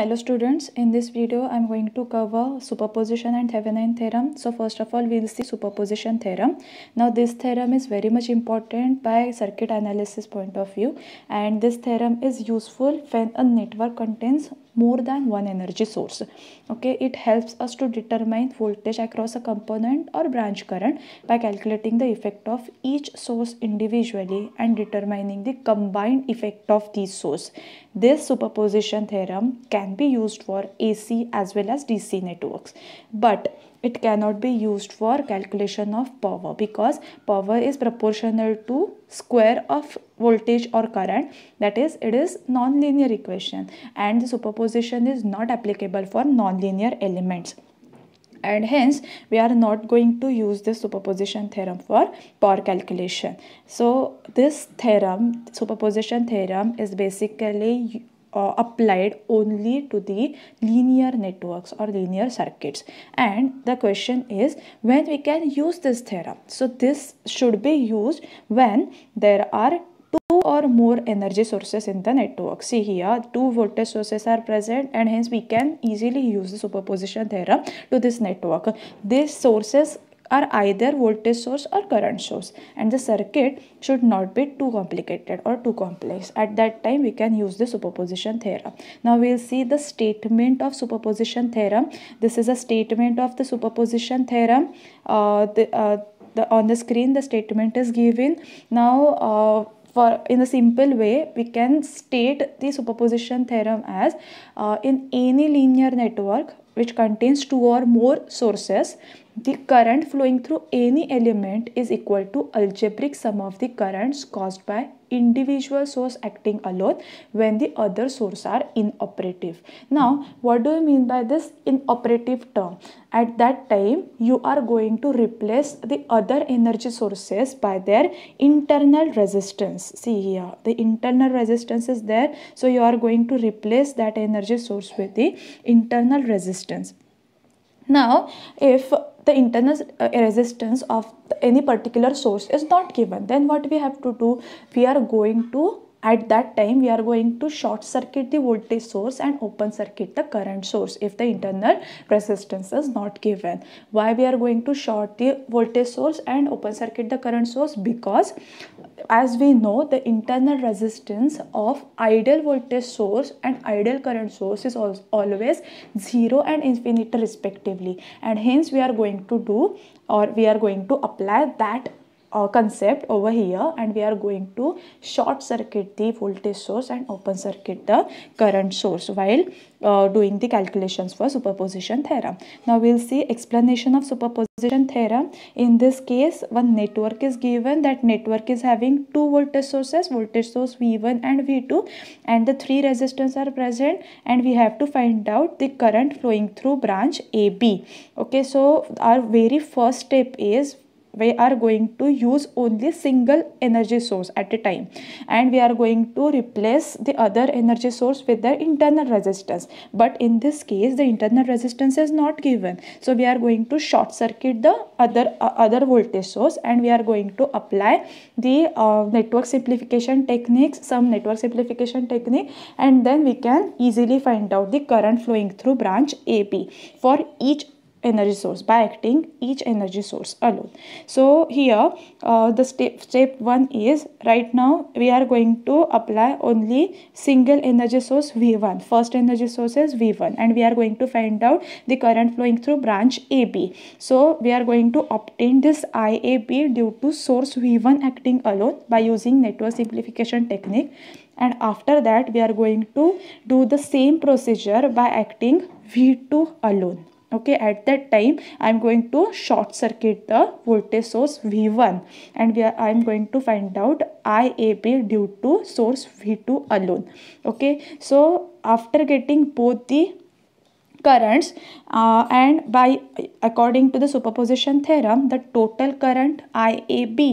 Hello students, in this video I am going to cover superposition and Thevenin theorem. So first of all we will see superposition theorem. Now this theorem is very much important by circuit analysis point of view and this theorem is useful when a network contains more than one energy source okay it helps us to determine voltage across a component or branch current by calculating the effect of each source individually and determining the combined effect of these source this superposition theorem can be used for ac as well as dc networks but it cannot be used for calculation of power because power is proportional to square of voltage or current that is it is non-linear equation and the superposition is not applicable for non-linear elements and hence we are not going to use the superposition theorem for power calculation so this theorem superposition theorem is basically uh, applied only to the linear networks or linear circuits and the question is when we can use this theorem so this should be used when there are two or more energy sources in the network see here two voltage sources are present and hence we can easily use the superposition theorem to this network these sources are either voltage source or current source and the circuit should not be too complicated or too complex. At that time we can use the superposition theorem. Now we will see the statement of superposition theorem. This is a statement of the superposition theorem. Uh, the, uh, the, on the screen the statement is given. Now uh, for in a simple way we can state the superposition theorem as uh, in any linear network which contains two or more sources the current flowing through any element is equal to algebraic sum of the currents caused by individual source acting alone when the other source are inoperative. Now, what do you mean by this inoperative term? At that time, you are going to replace the other energy sources by their internal resistance. See here, the internal resistance is there. So, you are going to replace that energy source with the internal resistance. Now, if the internal uh, resistance of any particular source is not given then what we have to do we are going to at that time we are going to short circuit the voltage source and open circuit the current source if the internal resistance is not given why we are going to short the voltage source and open circuit the current source because as we know the internal resistance of ideal voltage source and ideal current source is always 0 and infinity respectively and hence we are going to do or we are going to apply that uh, concept over here and we are going to short circuit the voltage source and open circuit the current source while uh, doing the calculations for superposition theorem. Now we will see explanation of superposition theorem. In this case one network is given that network is having two voltage sources voltage source V1 and V2 and the three resistors are present and we have to find out the current flowing through branch AB. Okay so our very first step is we are going to use only single energy source at a time and we are going to replace the other energy source with the internal resistance but in this case the internal resistance is not given so we are going to short circuit the other uh, other voltage source and we are going to apply the uh, network simplification techniques some network simplification technique and then we can easily find out the current flowing through branch AB for each energy source by acting each energy source alone. So here uh, the step, step 1 is right now we are going to apply only single energy source V1. First energy source is V1 and we are going to find out the current flowing through branch AB. So we are going to obtain this IAB due to source V1 acting alone by using network simplification technique and after that we are going to do the same procedure by acting V2 alone okay at that time i'm going to short circuit the voltage source v1 and we are i'm going to find out iab due to source v2 alone okay so after getting both the currents uh, and by according to the superposition theorem the total current IAB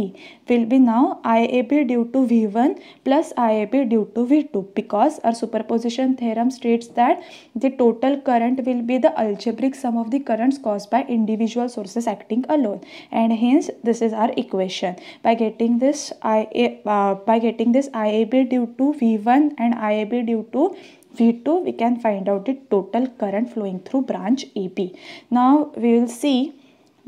will be now IAB due to V1 plus IAB due to V2 because our superposition theorem states that the total current will be the algebraic sum of the currents caused by individual sources acting alone and hence this is our equation by getting this IA uh, by getting this IAB due to V1 and IAB due to V2 we can find out the total current flowing through branch AB. Now we will see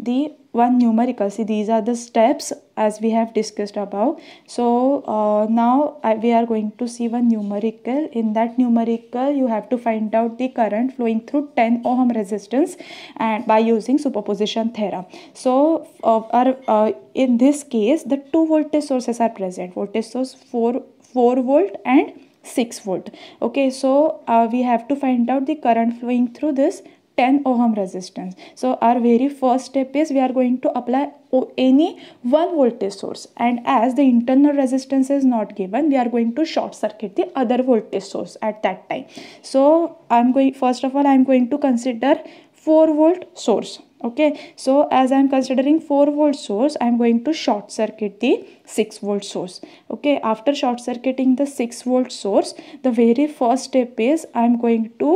the one numerical see these are the steps as we have discussed above so uh, now I, we are going to see one numerical in that numerical you have to find out the current flowing through 10 ohm resistance and by using superposition theorem so uh, our, uh, in this case the two voltage sources are present voltage source 4 4 volt and 6 volt okay so uh, we have to find out the current flowing through this 10 ohm resistance so our very first step is we are going to apply any 1 voltage source and as the internal resistance is not given we are going to short circuit the other voltage source at that time so i'm going first of all i'm going to consider 4 volt source okay so as i am considering 4 volt source i am going to short circuit the 6 volt source okay after short circuiting the 6 volt source the very first step is i am going to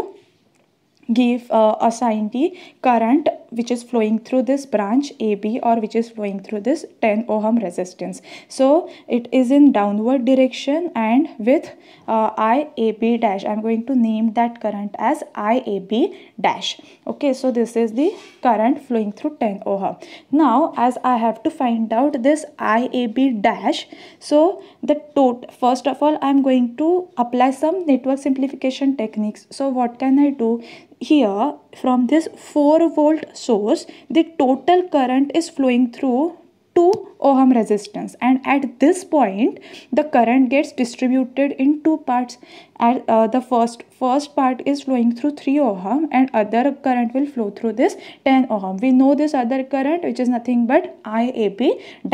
give uh, assignee current which is flowing through this branch AB or which is flowing through this 10 ohm resistance. So it is in downward direction and with uh, IAB dash. I'm going to name that current as IAB dash. Okay, so this is the current flowing through 10 ohm. Now as I have to find out this IAB dash, so the total, first of all, I'm going to apply some network simplification techniques. So what can I do? here from this 4 volt source the total current is flowing through 2 ohm resistance and at this point the current gets distributed in two parts at uh, the first first part is flowing through 3 ohm and other current will flow through this 10 ohm we know this other current which is nothing but iab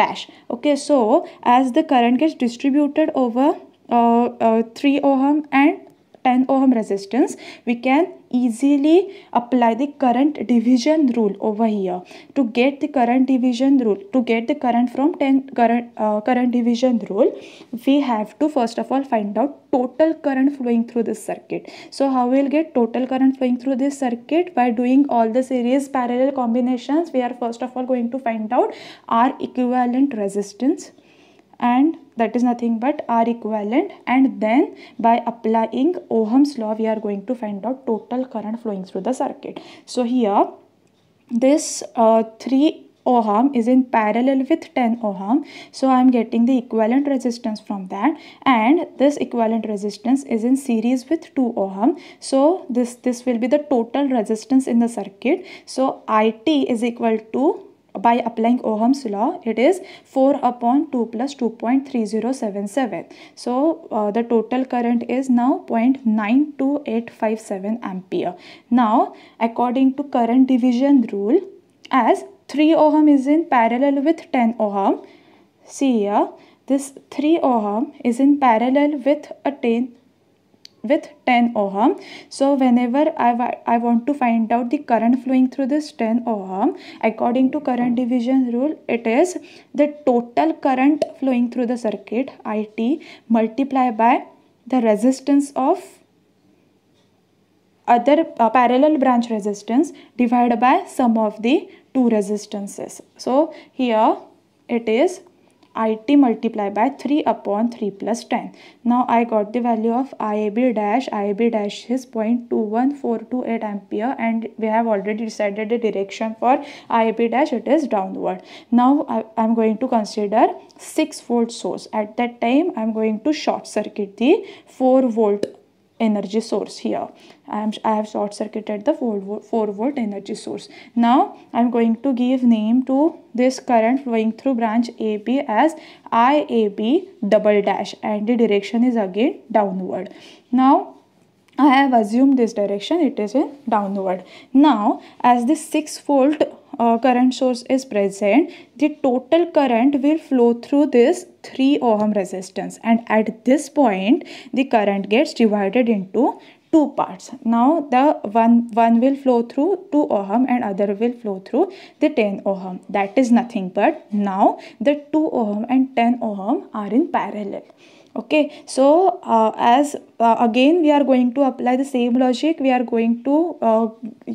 dash okay so as the current gets distributed over uh, uh, 3 ohm and 10 ohm resistance we can easily apply the current division rule over here to get the current division rule to get the current from 10 current uh, current division rule we have to first of all find out total current flowing through this circuit so how we'll get total current flowing through this circuit by doing all the series parallel combinations we are first of all going to find out our equivalent resistance and that is nothing but R equivalent and then by applying Ohm's law we are going to find out total current flowing through the circuit. So here this uh, 3 ohm is in parallel with 10 ohm so i am getting the equivalent resistance from that and this equivalent resistance is in series with 2 ohm so this this will be the total resistance in the circuit so it is equal to by applying Ohm's law it is 4 upon 2 plus 2.3077. So uh, the total current is now 0.92857 ampere. Now according to current division rule as 3 ohm is in parallel with 10 ohm see here this 3 ohm is in parallel with a 10 with 10 ohm so whenever I, I want to find out the current flowing through this 10 ohm according to current division rule it is the total current flowing through the circuit IT multiplied by the resistance of other uh, parallel branch resistance divided by sum of the two resistances so here it is IT multiplied by 3 upon 3 plus 10. Now I got the value of IAB dash. IAB dash is 0.21428 ampere and we have already decided the direction for IAB dash. It is downward. Now I am going to consider 6 volt source. At that time I am going to short circuit the 4 volt energy source here. I, am, I have short circuited the 4, 4 volt energy source. Now I am going to give name to this current flowing through branch AB as IAB double dash and the direction is again downward. Now I have assumed this direction it is in downward. Now as this 6 volt uh, current source is present the total current will flow through this 3 ohm resistance and at this point the current gets divided into two parts now the one one will flow through 2 ohm and other will flow through the 10 ohm that is nothing but now the 2 ohm and 10 ohm are in parallel okay so uh, as uh, again we are going to apply the same logic we are going to uh,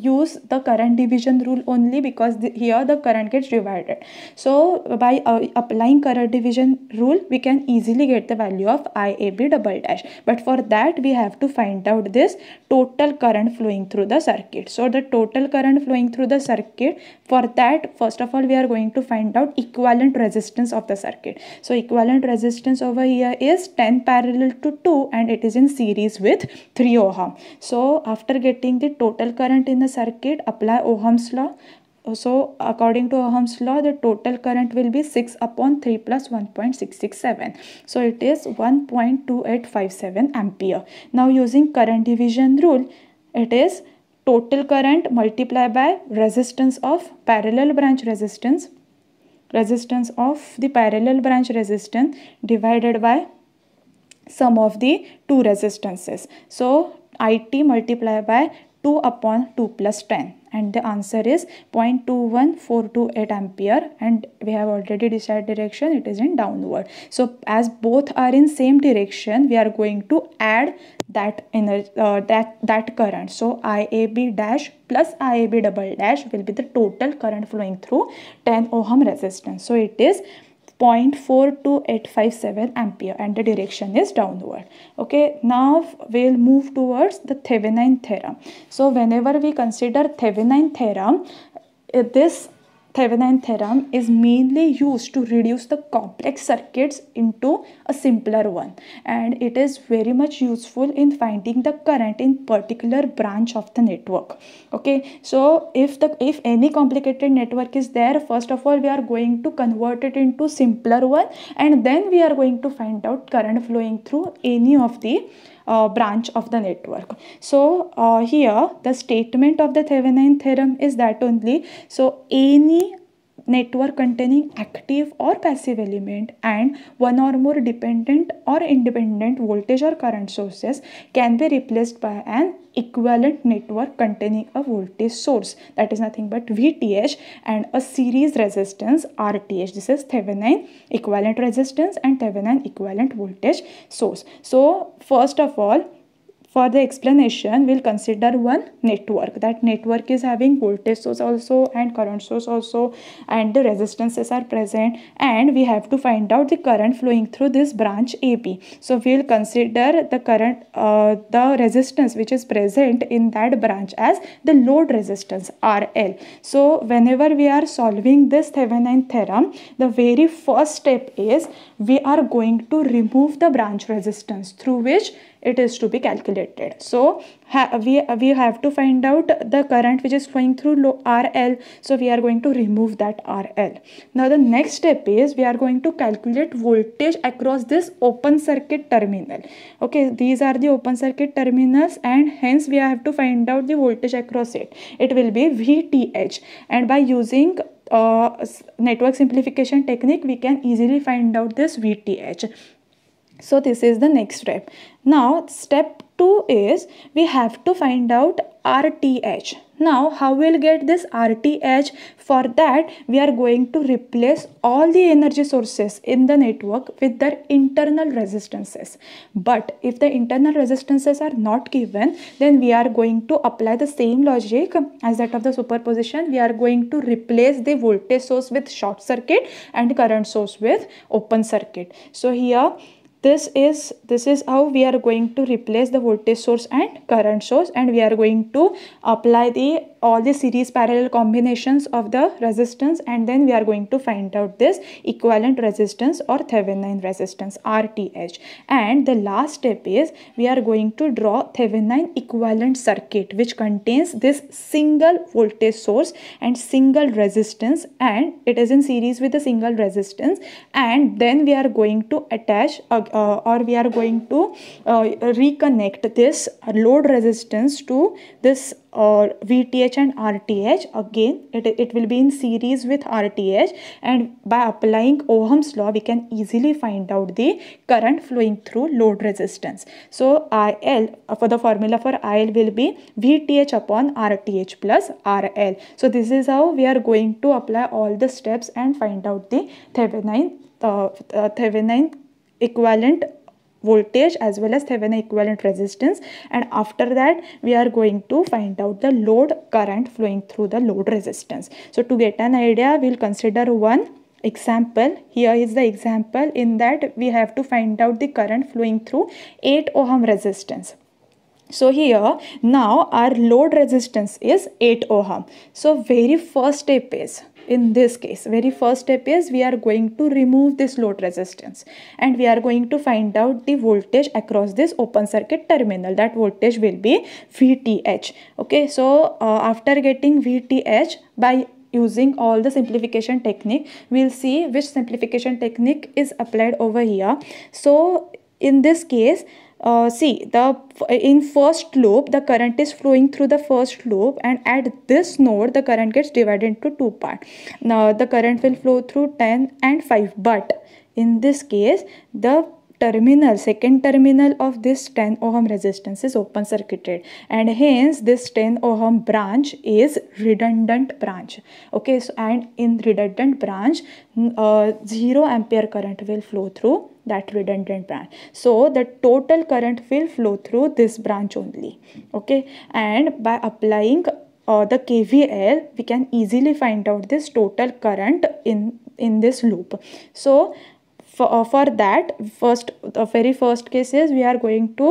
use the current division rule only because the, here the current gets divided so by uh, applying current division rule we can easily get the value of iab double dash but for that we have to find out this total current flowing through the circuit so the total current flowing through the circuit for that first of all we are going to find out equivalent resistance of the circuit so equivalent resistance over here is 10 parallel to 2 and it is in series with 3 ohm. So after getting the total current in the circuit, apply Ohm's law. So according to Ohm's law, the total current will be 6 upon 3 plus 1.667. So it is 1.2857 ampere. Now using current division rule, it is total current multiplied by resistance of parallel branch resistance resistance of the parallel branch resistance divided by sum of the two resistances. So IT multiplied by 2 upon 2 plus 10 and the answer is 0.21428 ampere and we have already decided direction it is in downward so as both are in same direction we are going to add that energy uh, that that current so iab dash plus iab double dash will be the total current flowing through 10 ohm resistance so it is 0.42857 ampere and the direction is downward okay now we'll move towards the Thevenin theorem so whenever we consider Thevenin theorem uh, this Thevenin theorem is mainly used to reduce the complex circuits into a simpler one and it is very much useful in finding the current in particular branch of the network okay so if the if any complicated network is there first of all we are going to convert it into simpler one and then we are going to find out current flowing through any of the uh, branch of the network. So uh, here the statement of the Thevenin theorem is that only. So any network containing active or passive element and one or more dependent or independent voltage or current sources can be replaced by an equivalent network containing a voltage source that is nothing but VTH and a series resistance RTH. This is Thevenin equivalent resistance and Thevenin equivalent voltage source. So first of all for the explanation, we'll consider one network. That network is having voltage source also and current source also and the resistances are present and we have to find out the current flowing through this branch AB. So we'll consider the current, uh, the resistance which is present in that branch as the load resistance RL. So whenever we are solving this Thevenin theorem, the very first step is we are going to remove the branch resistance through which it is to be calculated so we we have to find out the current which is flowing through rl so we are going to remove that rl now the next step is we are going to calculate voltage across this open circuit terminal okay these are the open circuit terminals and hence we have to find out the voltage across it it will be vth and by using uh, network simplification technique we can easily find out this vth so this is the next step. Now step 2 is we have to find out RTH. Now how we'll get this RTH? For that we are going to replace all the energy sources in the network with their internal resistances. But if the internal resistances are not given then we are going to apply the same logic as that of the superposition. We are going to replace the voltage source with short circuit and current source with open circuit. So here this is this is how we are going to replace the voltage source and current source and we are going to apply the all the series parallel combinations of the resistance and then we are going to find out this equivalent resistance or Thevenin resistance RTH and the last step is we are going to draw Thevenin equivalent circuit which contains this single voltage source and single resistance and it is in series with a single resistance and then we are going to attach uh, uh, or we are going to uh, reconnect this load resistance to this or VTH and RTH again it, it will be in series with RTH and by applying Ohm's law we can easily find out the current flowing through load resistance. So IL uh, for the formula for IL will be VTH upon RTH plus RL. So this is how we are going to apply all the steps and find out the Thevenin, uh, uh, Thevenin equivalent voltage as well as Thevenin equivalent resistance and after that we are going to find out the load current flowing through the load resistance. So to get an idea we'll consider one example here is the example in that we have to find out the current flowing through 8 ohm resistance. So here now our load resistance is 8 ohm. So very first step is in this case very first step is we are going to remove this load resistance and we are going to find out the voltage across this open circuit terminal that voltage will be VTH okay so uh, after getting VTH by using all the simplification technique we'll see which simplification technique is applied over here so in this case uh, see the in first loop the current is flowing through the first loop and at this node the current gets divided into two parts now the current will flow through 10 and 5 but in this case the terminal second terminal of this 10 ohm resistance is open circuited and hence this 10 ohm branch is redundant branch okay so and in redundant branch uh, 0 ampere current will flow through that redundant branch so the total current will flow through this branch only okay and by applying uh, the kvl we can easily find out this total current in in this loop so for, uh, for that first the very first case is we are going to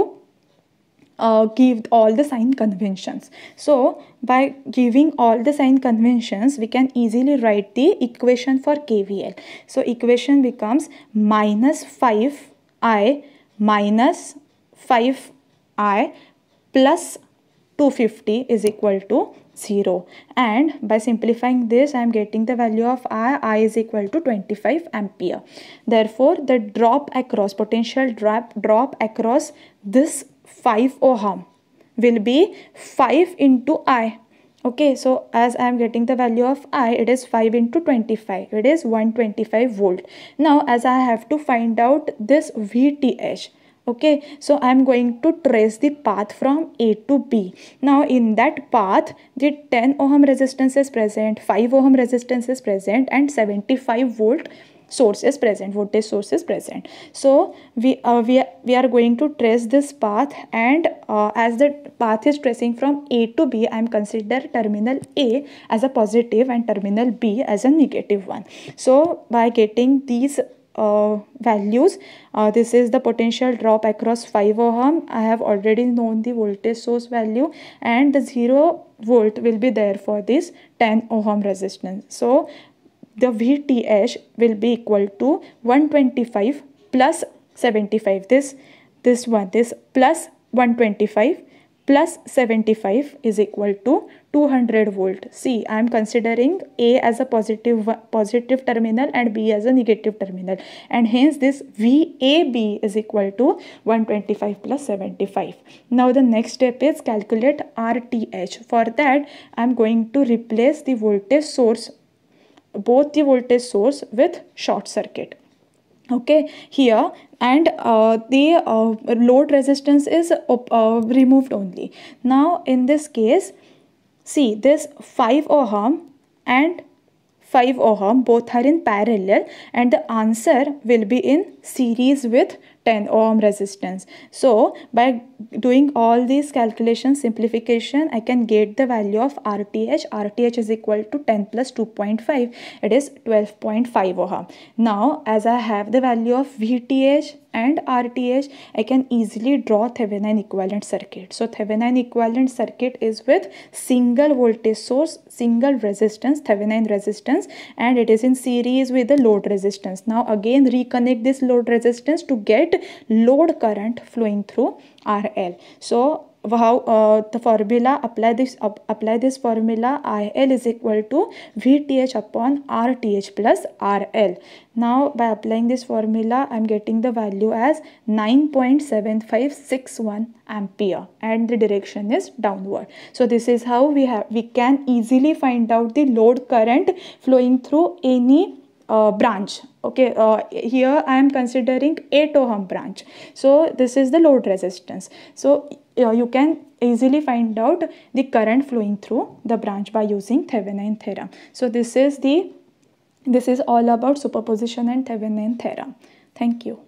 uh, give all the sign conventions. So by giving all the sign conventions, we can easily write the equation for KVL. So equation becomes minus 5i minus 5i plus 250 is equal to 0 and by simplifying this I am getting the value of I, I is equal to 25 ampere. Therefore the drop across potential drop, drop across this 5 ohm will be 5 into i okay so as i am getting the value of i it is 5 into 25 it is 125 volt now as i have to find out this vth okay so i am going to trace the path from a to b now in that path the 10 ohm resistance is present 5 ohm resistance is present and 75 volt source is present voltage source is present so we uh, we, we are going to trace this path and uh, as the path is tracing from a to b i am consider terminal a as a positive and terminal b as a negative one so by getting these uh, values uh, this is the potential drop across 5 ohm i have already known the voltage source value and the 0 volt will be there for this 10 ohm resistance so the VTH will be equal to 125 plus 75. This, this one, this plus 125 plus 75 is equal to 200 volt. See, I am considering A as a positive, positive terminal and B as a negative terminal. And hence this VAB is equal to 125 plus 75. Now the next step is calculate RTH. For that, I am going to replace the voltage source both the voltage source with short circuit okay here and uh, the uh, load resistance is uh, removed only now in this case see this 5 ohm and 5 ohm both are in parallel and the answer will be in series with 10 ohm resistance so by doing all these calculations, simplification, I can get the value of RTH. RTH is equal to 10 plus 2.5. It is 12.5 ohm. Now, as I have the value of VTH and RTH, I can easily draw Thevenin equivalent circuit. So, Thevenin equivalent circuit is with single voltage source, single resistance, Thevenin resistance and it is in series with the load resistance. Now, again reconnect this load resistance to get load current flowing through RL. So how uh, the formula apply this uh, apply this formula IL is equal to VTH upon RTH plus RL. Now by applying this formula I am getting the value as 9.7561 ampere and the direction is downward. So this is how we have we can easily find out the load current flowing through any uh, branch okay uh, here i am considering 8 ohm branch so this is the load resistance so uh, you can easily find out the current flowing through the branch by using thevenin theorem so this is the this is all about superposition and thevenin theorem thank you